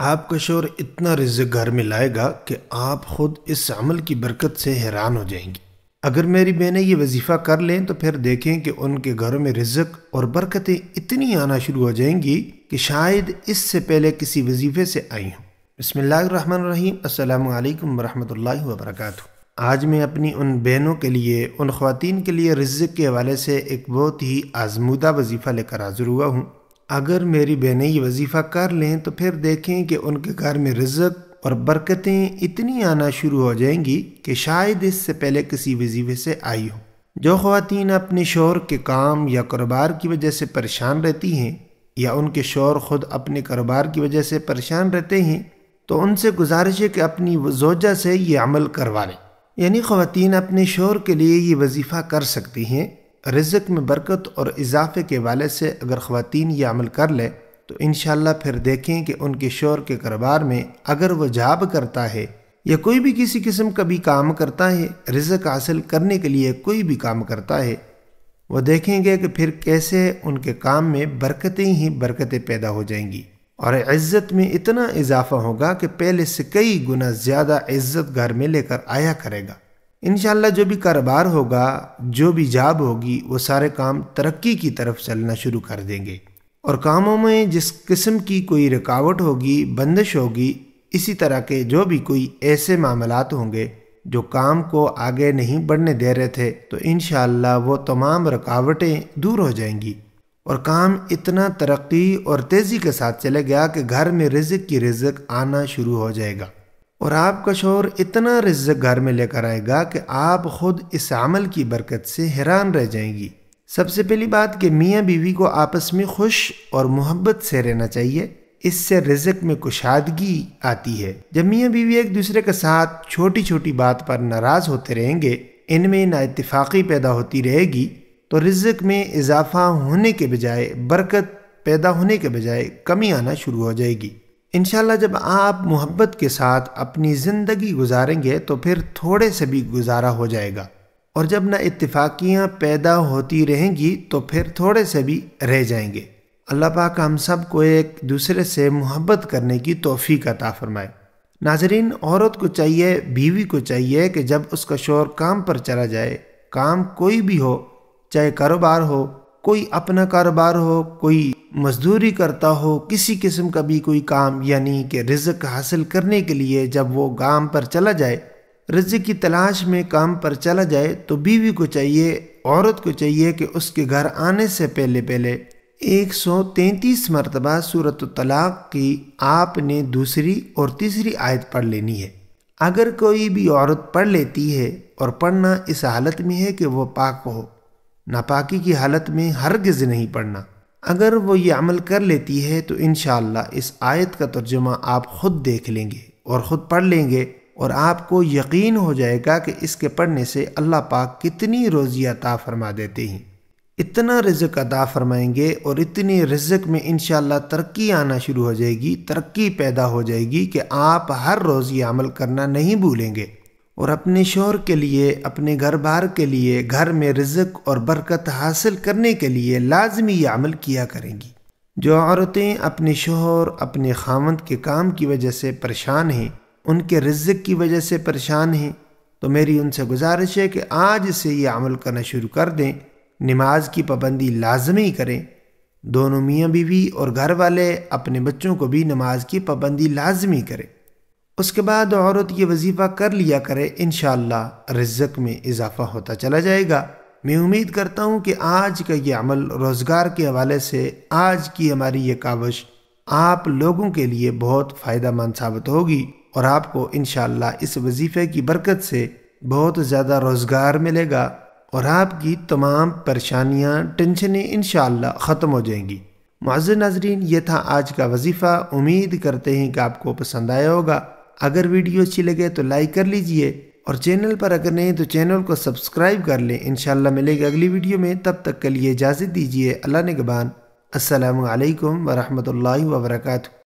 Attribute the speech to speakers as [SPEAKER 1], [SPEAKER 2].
[SPEAKER 1] आपका शोर इतना रिज्क घर में लाएगा कि आप खुद इस अमल की बरकत से हैरान हो जाएंगी अगर मेरी बहनें ये वजीफ़ा कर लें तो फिर देखें कि उनके घरों में रिज्क और बरकतें इतनी आना शुरू हो जाएंगी कि शायद इससे पहले किसी वजीफ़े से आई हूँ बसमीम अल्लाम वरहमल वर्क आज मैं अपनी उन बहनों के लिए उन खातन के लिए रिज्क के हवाले से एक बहुत ही आजमूदा वजीफ़ा लेकर हाजिर हुआ हूँ अगर मेरी बहनें ये वजीफ़ा कर लें तो फिर देखें कि उनके घर में रिजक और बरकतें इतनी आना शुरू हो जाएंगी कि शायद इससे पहले किसी वजीफे से आई हो जो खातन अपने शोर के काम या कारोबार की वजह से परेशान रहती हैं या उनके शोर ख़ुद अपने कारोबार की वजह से परेशान रहते हैं तो उनसे गुजारिश है कि अपनी जोजा से ये अमल करवा लें यानी ख़वान अपने शोर के लिए ये वजीफ़ा कर सकती हैं रिज़क में बरकत और इजाफे के वाले से अगर ख़वान ये अमल कर ले तो इन फिर देखें कि उनके शोर के कारोबार में अगर वह जाब करता है या कोई भी किसी किस्म का भी काम करता है रिज़क हासिल करने के लिए कोई भी काम करता है वह देखेंगे कि फिर कैसे उनके काम में बरकतें ही बरकतें पैदा हो जाएंगी और इज़्ज़त में इतना इजाफा होगा कि पहले से कई गुना ज़्यादा इज़्ज़त घर में लेकर आया करेगा इन जो भी कारोबार होगा जो भी जाब होगी वो सारे काम तरक्की की तरफ चलना शुरू कर देंगे और कामों में जिस किस्म की कोई रुकावट होगी बंदिश होगी इसी तरह के जो भी कोई ऐसे मामला होंगे जो काम को आगे नहीं बढ़ने दे रहे थे तो इन वो तमाम रुकावटें दूर हो जाएंगी और काम इतना तरक्की और तेज़ी के साथ चले गया कि घर में रिज़क की रिज़क आना शुरू हो जाएगा और आपका शोर इतना रिज्जक घर में लेकर आएगा कि आप खुद इस अमल की बरकत से हैरान रह जाएंगी सबसे पहली बात कि मियाँ बीवी को आपस में खुश और मोहब्बत से रहना चाहिए इससे रिजक में कुशादगी आती है जब मियाँ बीवी एक दूसरे के साथ छोटी छोटी बात पर नाराज़ होते रहेंगे इनमें नाइतफाक़ी पैदा होती रहेगी तो रिजक में इजाफा होने के बजाय बरकत पैदा होने के बजाय कमी आना शुरू हो जाएगी इन जब आप मोहब्बत के साथ अपनी ज़िंदगी गुजारेंगे तो फिर थोड़े से भी गुजारा हो जाएगा और जब ना इतफाकियाँ पैदा होती रहेंगी तो फिर थोड़े से भी रह जाएंगे अल्लाह पाक हम सब को एक दूसरे से मोहब्बत करने की तोहफी का ताफ़रमाए नाजरीन औरत को चाहिए बीवी को चाहिए कि जब उसका शोर काम पर चला जाए काम कोई भी हो चाहे कारोबार हो कोई अपना कारोबार हो कोई मजदूरी करता हो किसी किस्म का भी कोई काम यानी कि रिज़क हासिल करने के लिए जब वो काम पर चला जाए रिज़क की तलाश में काम पर चला जाए तो बीवी को चाहिए औरत को चाहिए कि उसके घर आने से पहले पहले 133 मरतबा सूरत तलाक की आपने दूसरी और तीसरी आयत पढ़ लेनी है अगर कोई भी औरत पढ़ लेती है और पढ़ना इस हालत में है कि वह पाक हो नापाकी की हालत में गज़ नहीं पढ़ना अगर वो ये अमल कर लेती है तो इन इस आयत का तर्जुमा आप ख़ुद देख लेंगे और ख़ुद पढ़ लेंगे और आपको यकीन हो जाएगा कि इसके पढ़ने से अल्लाह पाक कितनी रोज़ी अता फरमा देते हैं इतना रिज़क अदा फरमाएंगे और इतनी रिज़क में इन तरक्की आना शुरू हो जाएगी तरक्की पैदा हो जाएगी कि आप हर रोज़ ये अमल करना नहीं भूलेंगे और अपने शोर के लिए अपने घर बार के लिए घर में रिजक और बरकत हासिल करने के लिए लाजमी ये अमल किया करेंगी जो औरतें अपने शोहर अपने खामद के काम की वजह से परेशान हैं उनके रिजक की वजह से परेशान हैं तो मेरी उनसे गुजारिश है कि आज से ये अमल करना शुरू कर दें नमाज की पाबंदी लाजमी करें दोनों मियाँ बीवी और घर वाले अपने बच्चों को भी नमाज की पाबंदी लाजमी करें उसके बाद औरत ये वजीफ़ा कर लिया करे इन रिजक में इजाफ़ा होता चला जाएगा मैं उम्मीद करता हूँ कि आज का ये अमल रोज़गार के हवाले से आज की हमारी ये काविश आप लोगों के लिए बहुत फ़ायदा मंद साबित होगी और आपको इन इस वजीफ़े की बरकत से बहुत ज़्यादा रोज़गार मिलेगा और आपकी तमाम परेशानियाँ टेंशनें इन ख़त्म हो जाएंगी मुआज़ नाजरीन ये था आज का वजीफ़ा उम्मीद करते हैं कि आपको पसंद आया होगा अगर वीडियो अच्छी लगे तो लाइक कर लीजिए और चैनल पर अगर नहीं तो चैनल को सब्सक्राइब कर लें इन मिलेगा अगली वीडियो में तब तक के लिए इजाज़त दीजिए अल्लाह ने गबान असलकम वरहमल वर्का